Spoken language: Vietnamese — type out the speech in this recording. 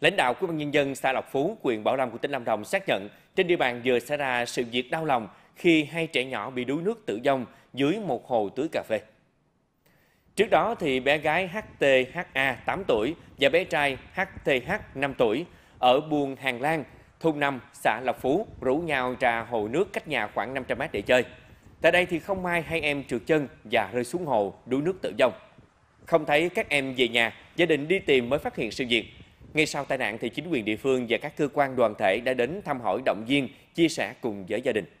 Lãnh đạo của ban nhân dân xã Lộc Phú, quyền Bảo Lâm của tỉnh Lâm Đồng xác nhận trên địa bàn vừa xảy ra sự việc đau lòng khi hai trẻ nhỏ bị đuối nước tử vong dưới một hồ tưới cà phê. Trước đó thì bé gái HTHA 8 tuổi và bé trai HTH 5 tuổi ở buôn Hàng Lan, thôn 5, xã Lộc Phú rủ nhau ra hồ nước cách nhà khoảng 500 mét để chơi. Tại đây thì không may hai em trượt chân và rơi xuống hồ đuối nước tử vong. Không thấy các em về nhà, gia đình đi tìm mới phát hiện sự việc. Ngay sau tai nạn thì chính quyền địa phương và các cơ quan đoàn thể đã đến thăm hỏi động viên, chia sẻ cùng với gia đình.